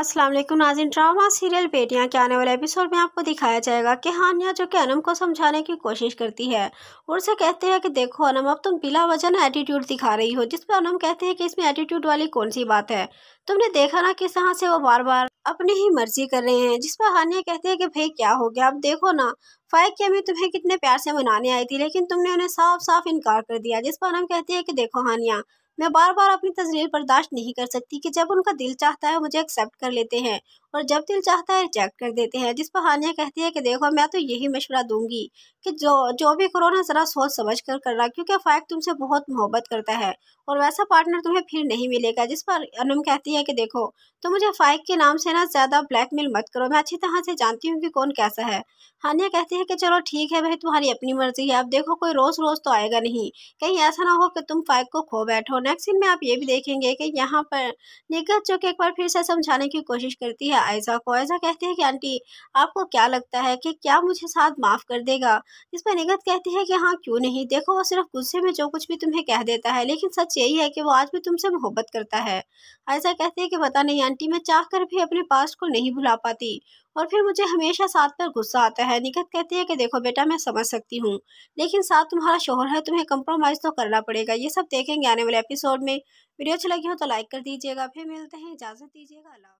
असलम नाजिन drama serial बेटियां के आने वाले एपिसोड में आपको दिखाया जाएगा कि हानिया जो कि अनम को समझाने की कोशिश करती है और उसे कहते हैं कि देखो अनम अब तुम बिला वजन एटीट्यूड दिखा रही हो जिस पर अनम कहते हैं कि इसमें एटीट्यूड वाली कौन सी बात है तुमने देखा ना किस तरह से वो बार बार अपनी ही मर्जी कर रहे हैं जिस पर हानिया कहते हैं कि भाई क्या हो गया अब देखो ना फाइक की अम्मी तुम्हें कितने प्यार से मनाने आई थी लेकिन तुमने उन्हें साफ साफ इनकार कर दिया जिस पर अनम कहती है कि देखो हानिया मैं बार बार अपनी तस्वीर बर्दाश्त नहीं कर सकती कि जब उनका दिल चाहता है मुझे एक्सेप्ट कर लेते हैं और जब दिल चाहता है रिजेक्ट कर देते हैं जिस पर हानिया कहती है कि देखो मैं तो यही मशवरा दूंगी कि जो जो भी करो ना ज़रा सोच समझ कर कर रहा क्योंकि फ़ायक तुमसे बहुत मोहब्बत करता है और वैसा पार्टनर तुम्हें फिर नहीं मिलेगा जिस पर अनुम कहती है कि देखो तो मुझे फ़ायक के नाम से ना ज़्यादा ब्लैकमेल मत करो मैं अच्छी तरह से जानती हूँ कि कौन कैसा है हानिया कहती है कि चलो ठीक है भाई तुम्हारी अपनी मर्जी है अब देखो कोई रोज़ रोज़ तो आएगा नहीं कहीं ऐसा ना हो कि तुम फ़ायक को खो बैठो नेक्स्ट दिन में आप ये भी देखेंगे कि यहाँ पर निगत जो कि एक बार फिर से समझाने की कोशिश करती है दिया आयजा को आयजा कहती है कि आंटी आपको क्या लगता है कि क्या मुझे साथ माफ़ कर देगा इस पर निगत कहती है कि हाँ क्यों नहीं देखो वो सिर्फ गुस्से में जो कुछ भी तुम्हें कह देता है लेकिन सच यही है कि वो आज भी तुमसे मोहब्बत करता है आयजा कहती है कि पता नहीं आंटी मैं चाह कर भी अपने पास को नहीं भुला पाती और फिर मुझे हमेशा साथ पर गुस्सा आता है निकत कहती है कि देखो बेटा मैं समझ सकती हूँ लेकिन साथ तुम्हारा शोहर है तुम्हें कंप्रोमाइज़ तो करना पड़ेगा ये सब देखेंगे आने वाले एपिसोड में वीडियो अच्छी लगी हो तो लाइक कर दीजिएगा फिर मिलते हैं इजाज़त दीजिएगा अल्लाह